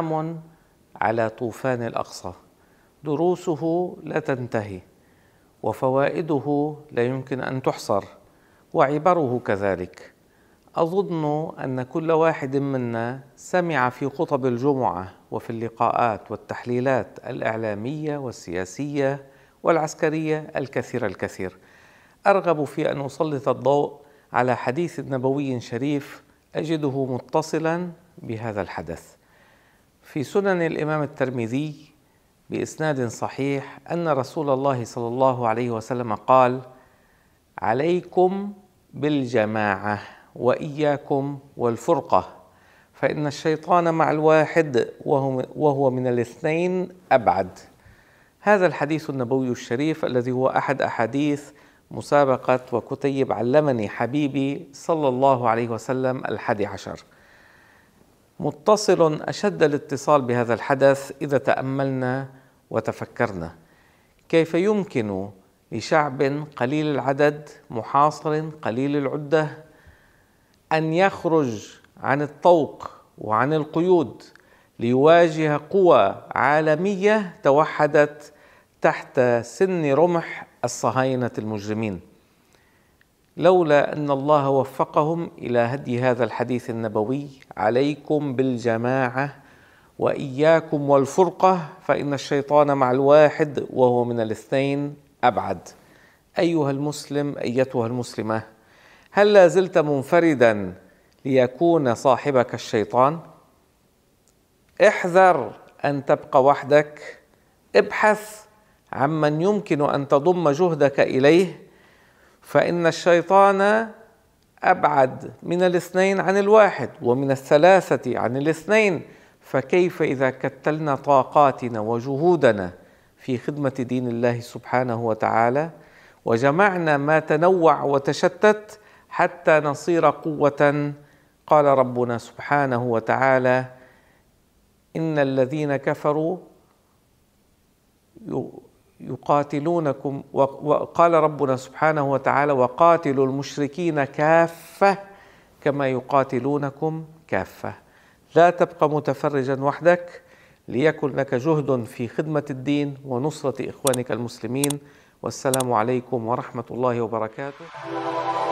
عام على طوفان الاقصى دروسه لا تنتهي وفوائده لا يمكن ان تحصر وعبره كذلك اظن ان كل واحد منا سمع في خطب الجمعه وفي اللقاءات والتحليلات الاعلاميه والسياسيه والعسكريه الكثير الكثير ارغب في ان اسلط الضوء على حديث نبوي شريف اجده متصلا بهذا الحدث في سنن الإمام الترمذي بإسناد صحيح أن رسول الله صلى الله عليه وسلم قال: عليكم بالجماعة وإياكم والفرقة فإن الشيطان مع الواحد وهو من الاثنين أبعد. هذا الحديث النبوي الشريف الذي هو أحد أحاديث مسابقة وكتيب علمني حبيبي صلى الله عليه وسلم الحادي عشر. متصل اشد الاتصال بهذا الحدث اذا تاملنا وتفكرنا كيف يمكن لشعب قليل العدد محاصر قليل العده ان يخرج عن الطوق وعن القيود ليواجه قوى عالميه توحدت تحت سن رمح الصهاينه المجرمين لولا ان الله وفقهم الى هدي هذا الحديث النبوي عليكم بالجماعه واياكم والفرقه فان الشيطان مع الواحد وهو من الاثنين ابعد ايها المسلم ايتها المسلمه هل لا زلت منفردا ليكون صاحبك الشيطان احذر ان تبقى وحدك ابحث عمن يمكن ان تضم جهدك اليه فإن الشيطان أبعد من الاثنين عن الواحد ومن الثلاثة عن الاثنين فكيف إذا كتلنا طاقاتنا وجهودنا في خدمة دين الله سبحانه وتعالى وجمعنا ما تنوع وتشتت حتى نصير قوة قال ربنا سبحانه وتعالى إن الذين كفروا يقاتلونكم وقال ربنا سبحانه وتعالى وقاتلوا المشركين كافة كما يقاتلونكم كافة لا تبقى متفرجا وحدك ليكن لك جهد في خدمة الدين ونصرة إخوانك المسلمين والسلام عليكم ورحمة الله وبركاته